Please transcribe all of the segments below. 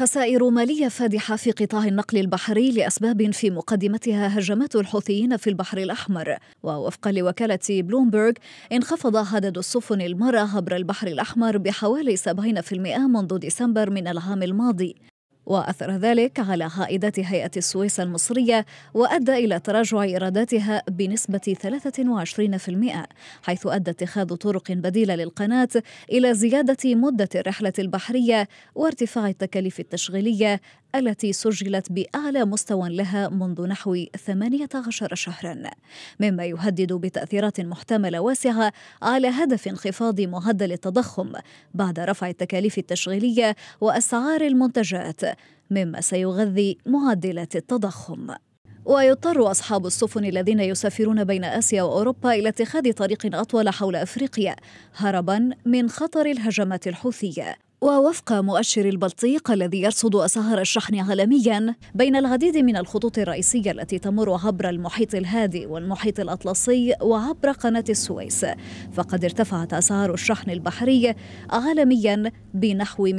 خسائر مالية فادحة في قطاع النقل البحري لأسباب في مقدمتها هجمات الحوثيين في البحر الأحمر ووفقا لوكالة بلومبرغ انخفض عدد السفن المرة عبر البحر الأحمر بحوالي 70% منذ ديسمبر من العام الماضي وأثر ذلك على عائدات هيئة السويس المصرية وأدى إلى تراجع إيراداتها بنسبة 23% حيث أدى اتخاذ طرق بديلة للقناة إلى زيادة مدة الرحلة البحرية وارتفاع التكاليف التشغيلية التي سجلت بأعلى مستوى لها منذ نحو 18 شهرا مما يهدد بتأثيرات محتملة واسعة على هدف انخفاض معدل التضخم بعد رفع التكاليف التشغيلية وأسعار المنتجات مما سيغذي معدلات التضخم ويضطر أصحاب السفن الذين يسافرون بين آسيا وأوروبا إلى اتخاذ طريق أطول حول أفريقيا هربا من خطر الهجمات الحوثية ووفق مؤشر البلطيق الذي يرصد أسعار الشحن عالميا بين العديد من الخطوط الرئيسية التي تمر عبر المحيط الهادي والمحيط الأطلسي وعبر قناة السويس فقد ارتفعت أسعار الشحن البحري عالميا بنحو 235%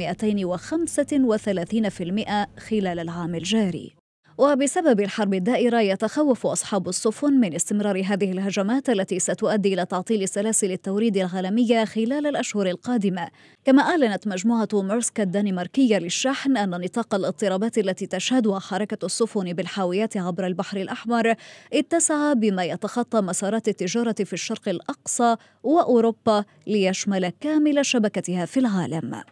خلال العام الجاري وبسبب الحرب الدائرة يتخوف أصحاب السفن من استمرار هذه الهجمات التي ستؤدي إلى تعطيل سلاسل التوريد العالمية خلال الأشهر القادمة كما أعلنت مجموعة ميرسك الدنماركية للشحن أن نطاق الاضطرابات التي تشهدها حركة السفن بالحاويات عبر البحر الأحمر اتسع بما يتخطى مسارات التجارة في الشرق الأقصى وأوروبا ليشمل كامل شبكتها في العالم